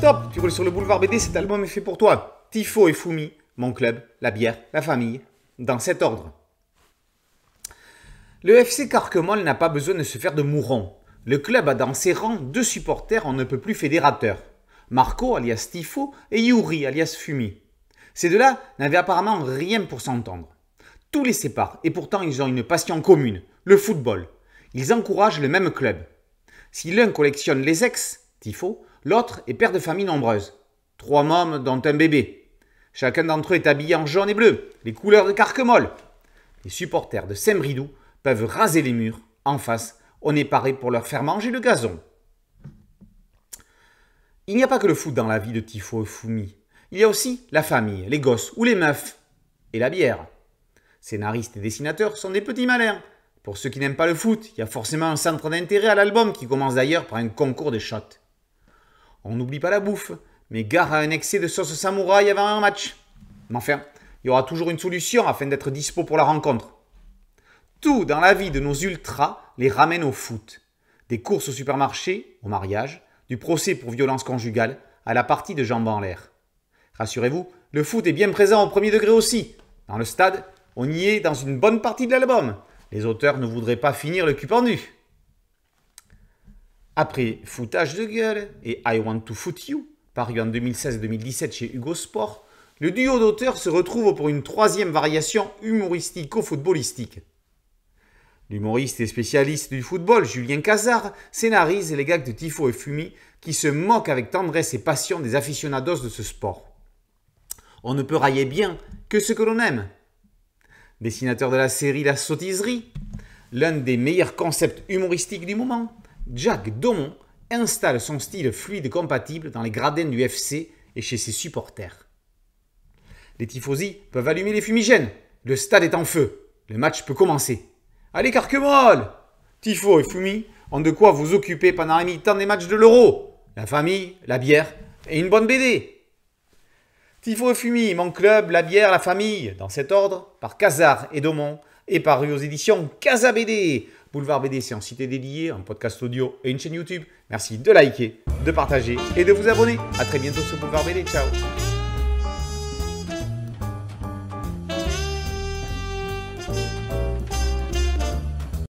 Stop, Tu roules sur le boulevard BD, cet album est fait pour toi. Tifo et Fumi, mon club, la bière, la famille, dans cet ordre. Le FC Carquemol n'a pas besoin de se faire de mourons. Le club a dans ses rangs deux supporters on ne peut plus fédérateurs. Marco, alias Tifo, et Yuri, alias Fumi. Ces deux-là n'avaient apparemment rien pour s'entendre. Tous les séparent, et pourtant ils ont une passion commune, le football. Ils encouragent le même club. Si l'un collectionne les ex, Tifo, l'autre est père de famille nombreuse, trois mômes dont un bébé. Chacun d'entre eux est habillé en jaune et bleu, les couleurs de Carquemol. Les supporters de saint peuvent raser les murs. En face, on est paré pour leur faire manger le gazon. Il n'y a pas que le foot dans la vie de Tifo et Fumi. Il y a aussi la famille, les gosses ou les meufs. Et la bière. Scénaristes et dessinateurs sont des petits malins. Pour ceux qui n'aiment pas le foot, il y a forcément un centre d'intérêt à l'album qui commence d'ailleurs par un concours de shots. On n'oublie pas la bouffe. Mais gare à un excès de sauce samouraï avant un match. Mais enfin, il y aura toujours une solution afin d'être dispo pour la rencontre. Tout dans la vie de nos ultras les ramène au foot. Des courses au supermarché, au mariage, du procès pour violence conjugale, à la partie de jambes en l'air. Rassurez-vous, le foot est bien présent au premier degré aussi. Dans le stade, on y est dans une bonne partie de l'album. Les auteurs ne voudraient pas finir le cul pendu. Après Foutage de gueule et I Want to Foot You, paru en 2016-2017 chez Hugo Sport, le duo d'auteurs se retrouve pour une troisième variation humoristico-footballistique. L'humoriste et spécialiste du football, Julien Cazard, scénarise les gags de Tifo et Fumi qui se moquent avec tendresse et passion des aficionados de ce sport. On ne peut railler bien que ce que l'on aime. Dessinateur de la série La Sottiserie, l'un des meilleurs concepts humoristiques du moment, Jack Daumont installe son style fluide compatible dans les gradins du FC et chez ses supporters. Les tifosi peuvent allumer les fumigènes. Le stade est en feu. Le match peut commencer. Allez, Carquemol Tifo et Fumi ont de quoi vous occuper pendant la mi-temps des matchs de l'Euro. La famille, la bière et une bonne BD. Tifo et Fumi, mon club, la bière, la famille, dans cet ordre, par Casar et Daumont et paru aux éditions Casa BD. Boulevard c'est en cité dédiée, un podcast audio et une chaîne YouTube. Merci de liker, de partager et de vous abonner. À très bientôt sur Boulevard BD. Ciao